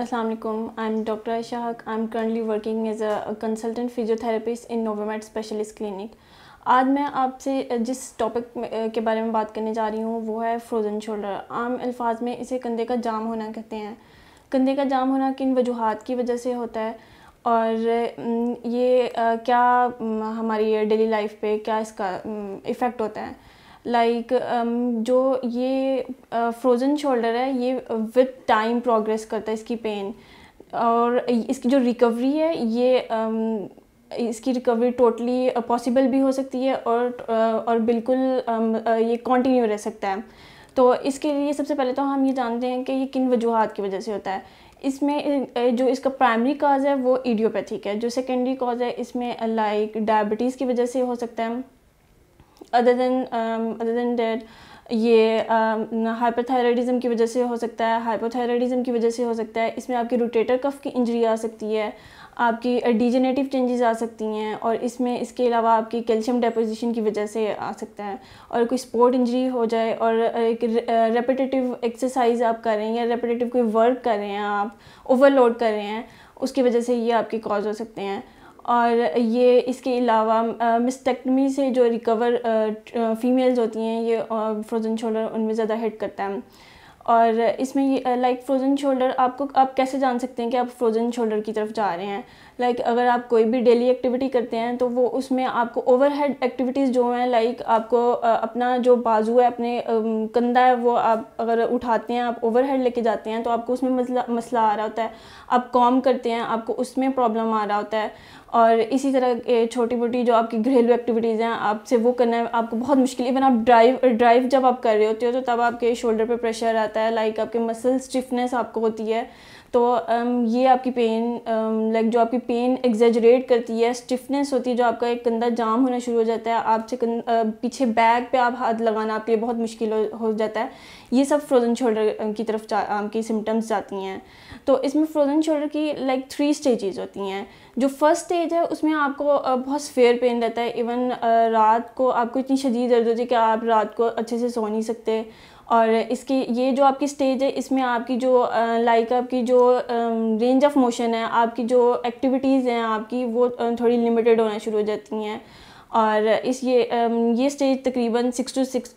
I am doctor Aisha I am currently working as a consultant physiotherapist in Novomed specialist clinic आज मैं आपसे जिस topic के बारे में बात करने जा रही हूँ वो है फ्रोज़न शोल्डर आम अल्फाज में इसे कंधे का जाम होना कहते हैं कंधे का जाम होना किन वजूहत की वजह से होता है और ये क्या हमारी डेली लाइफ पे क्या इसका इफ़ेक्ट होता है लाइक um, जो ये फ्रोज़न uh, शोल्डर है ये विद टाइम प्रोग्रेस करता है इसकी पेन और इसकी जो रिकवरी है ये um, इसकी रिकवरी टोटली पॉसिबल भी हो सकती है और uh, और बिल्कुल um, uh, ये कंटिन्यू रह सकता है तो इसके लिए सबसे पहले तो हम ये जानते हैं कि ये किन वजूहत की वजह से होता है इसमें जो इसका प्राइमरी काज है वो इडियोपैथिक है जो सेकेंडरी काज है इसमें लाइक डायबिटीज़ की वजह से हो सकता है other than other than that ये हाइपरथायराइडिज्म um, की वजह से हो सकता है हाइपोथायराइडिज्म की वजह से हो सकता है इसमें आपकी रोटेटर कफ की इंजरी आ सकती है आपकी डिजेनेटिव uh, चेंजेस आ सकती हैं और इसमें इसके अलावा आपकी कैल्शियम डेपोजिशन की वजह से आ सकता है और कोई स्पोर्ट इंजरी हो जाए और uh, एक रेपिटेटिव एक्सरसाइज uh, आप कर रहे हैं या रेपिटेटिव कोई वर्क कर रहे हैं आप ओवरलोड कर रहे हैं उसकी वजह से ये आपके कॉज हो सकते हैं और ये इसके अलावा मिस्टेक्टमी से जो रिकवर फीमेल्स होती हैं ये फ्रोज़न शोल्डर उनमें ज़्यादा हिट करता है और इसमें लाइक फ्रोज़न शोल्डर आपको आप कैसे जान सकते हैं कि आप फ्रोज़न शोल्डर की तरफ जा रहे हैं लाइक like, अगर आप कोई भी डेली एक्टिविटी करते हैं तो वो उसमें आपको ओवरहेड एक्टिविटीज़ जो हैं लाइक like, आपको अपना जो बाजू है अपने कंधा है वो आप अगर उठाते हैं आप ओवरहेड लेके जाते हैं तो आपको उसमें मसला मसला आ रहा होता है आप कॉम करते हैं आपको उसमें प्रॉब्लम आ रहा होता है और इसी तरह छोटी मोटी जो आपकी घरेलू एक्टिविटीज़ हैं आपसे वो करना है आपको बहुत मुश्किल इवन आप ड्राइव ड्राइव जब आप कर रहे होते हो तो तब आपके शोल्डर पे प्रेशर आता है लाइक आपके मसल स्टिफनेस आपको होती है तो um, ये आपकी पेन लाइक um, जो आपकी पेन एग्जेजरेट करती है स्टिफनेस होती है जो आपका एक कंधा जाम होना शुरू हो जाता है आपसे पीछे बैग पे आप हाथ लगाना आपके लिए बहुत मुश्किल हो जाता है ये सब फ्रोज़न शोल्डर की तरफ आपकी सिम्टम्स जाती हैं तो इसमें फ्रोज़न शोल्डर की लाइक थ्री स्टेजेस होती हैं जो फर्स्ट स्टेज है उसमें आपको बहुत फेयर पेन रहता है इवन रात को आपको इतनी शदीद दर्द होती है कि आप रात को अच्छे से सो नहीं सकते और इसकी ये जो आपकी स्टेज है इसमें आपकी जो लाइक आपकी जो रेंज ऑफ मोशन है आपकी जो एक्टिविटीज़ हैं आपकी वो थोड़ी लिमिटेड होना शुरू हो जाती हैं और इस ये ये स्टेज तकरीबन six to six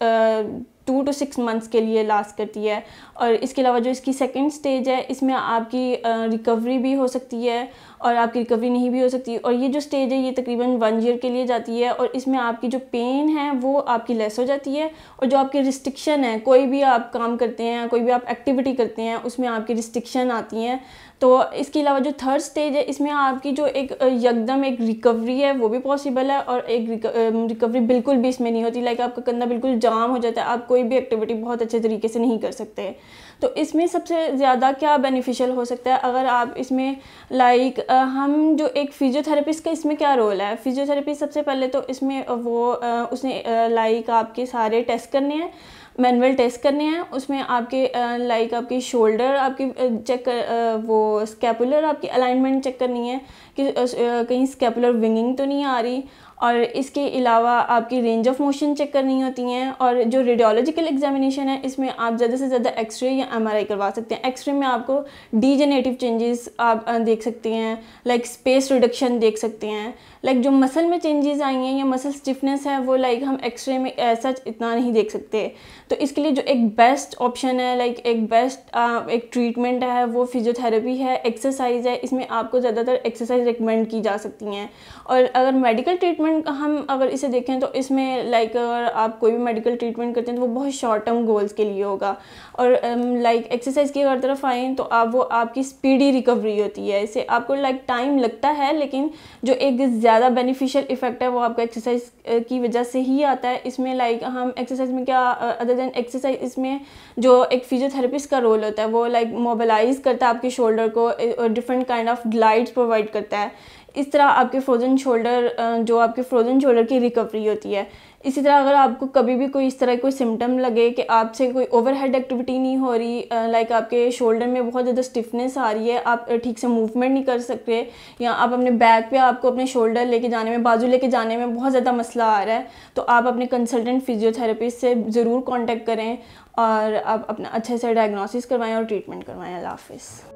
to to six months के लिए लास्ट करती है और इसके अलावा जो इसकी सेकेंड स्टेज है इसमें आपकी रिकवरी भी हो सकती है और आपकी रिकवरी नहीं भी हो सकती और ये जो स्टेज है ये तकरीबन वन ईयर के लिए जाती है और इसमें आपकी जो पेन है वो आपकी लेस हो जाती है और जो आपकी रिस्ट्रिक्शन है कोई भी आप काम करते हैं कोई भी आप एक्टिविटी करते हैं उसमें आपकी रिस्ट्रिक्शन आती हैं तो इसके अलावा जो थर्ड स्टेज है इसमें आपकी जो एक यकदम एक रिकवरी है वो भी पॉसिबल है और एक रिकवरी बिल्कुल भी इसमें नहीं होती लाइक आपका कंधा बिल्कुल जाम हो जाता है आपको कोई भी एक्टिविटी बहुत अच्छे तरीके से नहीं कर सकते तो इसमें सबसे ज़्यादा क्या बेनिफिशियल हो सकता है अगर आप इसमें लाइक हम जो एक फिजियोथेरेपिस्ट का इसमें क्या रोल है फिजियोथेरेपी सबसे पहले तो इसमें वो उसने लाइक आपके सारे टेस्ट करने हैं मैनुअल टेस्ट करने हैं उसमें आपके लाइक आपकी शोल्डर आपकी चेक कर वो स्कैपुलर आपकी अलाइनमेंट चेक करनी है कि कहीं स्कैपुलर विंगिंग तो नहीं आ रही और इसके अलावा आपकी रेंज ऑफ मोशन चेक करनी होती हैं और जो रेडियोलॉजिकल एग्जामिनेशन है इसमें आप ज़्यादा से ज़्यादा एक्सरे या एमआरआई करवा सकते हैं एक्सरे में आपको डीजेनेटिव चेंजेस आप देख सकते हैं लाइक स्पेस रिडक्शन देख सकते हैं लाइक जो मसल में चेंजेस आई हैं या मसल स्टिफनेस है वो लाइक हम एक्सरे में ऐसा इतना नहीं देख सकते तो इसके लिए जो एक बेस्ट ऑप्शन है लाइक एक बेस्ट एक ट्रीटमेंट है वो फिजियोथेरेपी है एक्सरसाइज है इसमें आपको ज़्यादातर एक्सरसाइज रिकमेंड की जा सकती हैं और अगर मेडिकल ट्रीटमेंट ट्रीटमेंट हम अगर इसे देखें तो इसमें लाइक अगर आप कोई भी मेडिकल ट्रीटमेंट करते हैं तो वो बहुत शॉर्ट टर्म गोल्स के लिए होगा और लाइक um, एक्सरसाइज की अगर तरफ आएँ तो आप वो आपकी स्पीडी रिकवरी होती है इससे आपको लाइक टाइम लगता है लेकिन जो एक ज़्यादा बेनिफिशियल इफेक्ट है वो आपका एक्सरसाइज की वजह से ही आता है इसमें लाइक हम एक्सरसाइज में क्या अदर देन एक्सरसाइज इसमें जो एक फिजियोथेरेपिस्ट का रोल होता है वो लाइक मोबालाइज करता है आपके शोल्डर को और different kind of glides provide करता है इस तरह आपके फ्रोज़न शोल्डर जो आपके फ्रोज़न शोल्डर की रिकवरी होती है इसी तरह अगर आपको कभी भी कोई इस तरह कोई सिम्टम लगे कि आपसे कोई ओवर हेड एक्टिविटी नहीं हो रही लाइक आपके शोल्डर में बहुत ज़्यादा स्टिफनेस आ रही है आप ठीक से मूवमेंट नहीं कर सकते या आप अपने बैक पे आपको अपने शोल्डर लेके जाने में बाजू लेके जाने में बहुत ज़्यादा मसला आ रहा है तो आप अपने कंसल्टेंट फिजियोथेरेपिस्ट से ज़रूर कॉन्टेक्ट करें और आप अपना अच्छे से डायग्नोसिस करवाएँ और ट्रीटमेंट करवाएँ अल्लाह हाफिज़